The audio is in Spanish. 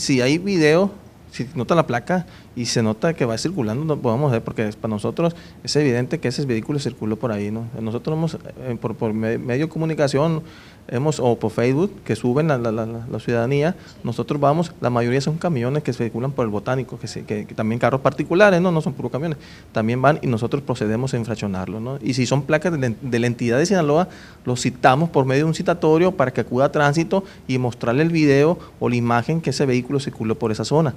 si hay video, si nota la placa y se nota que va circulando, no podemos ver porque para nosotros es evidente que ese vehículo circuló por ahí, ¿no? Nosotros eh, por, medio de comunicación, hemos, o por Facebook, que suben la, la, ciudadanía, nosotros vamos, la mayoría son camiones que circulan por el botánico, que, que, también carros particulares, no, no son puros camiones, también van y nosotros procedemos a infraccionarlo. ¿no? Y si son placas de la entidad de Sinaloa, lo citamos por medio de un citatorio para que acuda a tránsito y mostrarle el video o la imagen que ese vehículo circuló por esa zona.